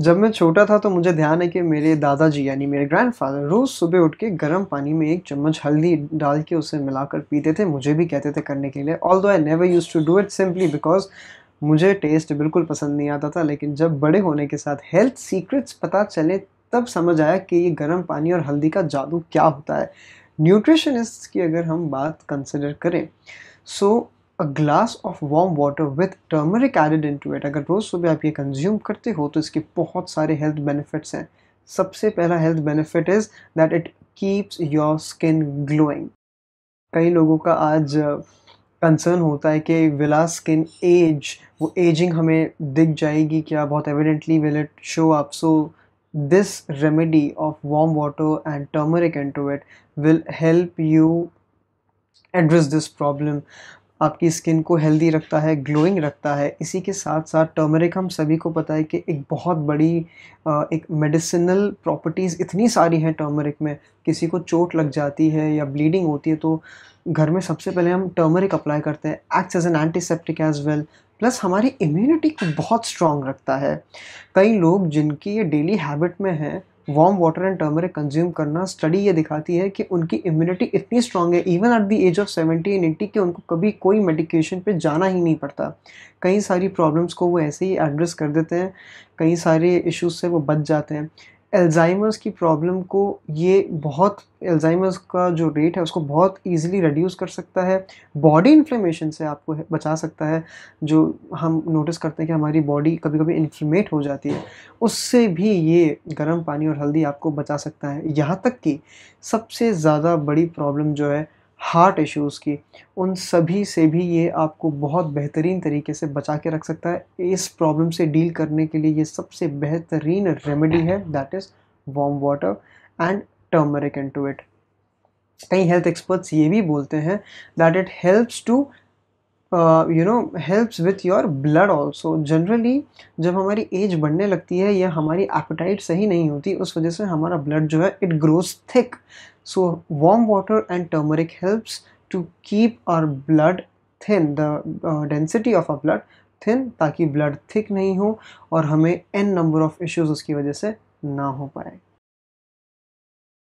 जब मैं छोटा था तो मुझे ध्यान है कि मेरे दादाजी यानी मेरे ग्रैंडफादर रोज़ सुबह उठ के गर्म पानी में एक चम्मच हल्दी डाल के उसे मिलाकर पीते थे मुझे भी कहते थे करने के लिए although I never use to do it simply because मुझे टेस्ट बिल्कुल पसंद नहीं आता था लेकिन जब बड़े होने के साथ हेल्थ सीक्रेट्स पता चले तब समझ आया कि ये गर्म पानी और हल्दी का जादू क्या होता है न्यूट्रिशनिस्ट की अगर हम बात कंसिडर करें so so, a glass of warm water with turmeric added into it अगर रोज़ सुबह आप ये कंज्यूम करते हो तो इसके बहुत सारे हेल्थ बेनिफिट्स हैं सबसे पहला health benefit is that it keeps your skin glowing कई लोगों का आज कंसर्न होता है कि विला स्किन एज वो एजिंग हमें दिख जाएगी क्या बहुत evidently will it show up so this remedy of warm water and turmeric and to it will help you address this problem आपकी स्किन को हेल्दी रखता है ग्लोइंग रखता है इसी के साथ साथ टर्मरिक हम सभी को पता है कि एक बहुत बड़ी एक मेडिसिनल प्रॉपर्टीज़ इतनी सारी हैं टर्मरिक में किसी को चोट लग जाती है या ब्लीडिंग होती है तो घर में सबसे पहले हम टर्मरिक अप्लाई करते हैं acts as an antiseptic as well plus हमारी इम्यूनिटी को बहुत स्ट्रॉन्ग रखता है कई लोग जिनकी ये डेली हैबिट में है warm water and turmeric consume करना स्टडी ये दिखाती है कि उनकी इम्यूनिटी इतनी स्ट्रांग है even at the age of seventy and eighty कि उनको कभी कोई मेडिकेशन पे जाना ही नहीं पड़ता कई सारी प्रॉब्लम्स को वो ऐसे ही एड्रेस कर देते हैं कई सारे इश्यूज से वो बच जाते हैं एल्जाइमर्स की प्रॉब्लम को ये बहुत एल्जाइमर्स का जो रेट है उसको बहुत इजीली रिड्यूस कर सकता है बॉडी इन्फ्लेमेशन से आपको बचा सकता है जो हम नोटिस करते हैं कि हमारी बॉडी कभी कभी इन्फ्लेमेट हो जाती है उससे भी ये गर्म पानी और हल्दी आपको बचा सकता है यहाँ तक कि सबसे ज़्यादा बड़ी प्रॉब्लम जो है हार्ट इश्यूज़ की उन सभी से भी ये आपको बहुत बेहतरीन तरीके से बचा के रख सकता है इस प्रॉब्लम से डील करने के लिए ये सबसे बेहतरीन रेमेडी है that is warm water and turmeric and to it कई हेल्थ एक्सपर्ट्स ये भी बोलते हैं that it helps to you know helps with your blood also generally जब हमारी एज बढ़ने लगती है या हमारी एपेटाइट सही नहीं होती उस वजह से हमारा ब्लड जो है it grows thick So warm water and turmeric helps to keep our blood thin, the uh, density of our blood thin ताकि blood thick नहीं हो और हमें n number of issues उसकी वजह से ना हो पाए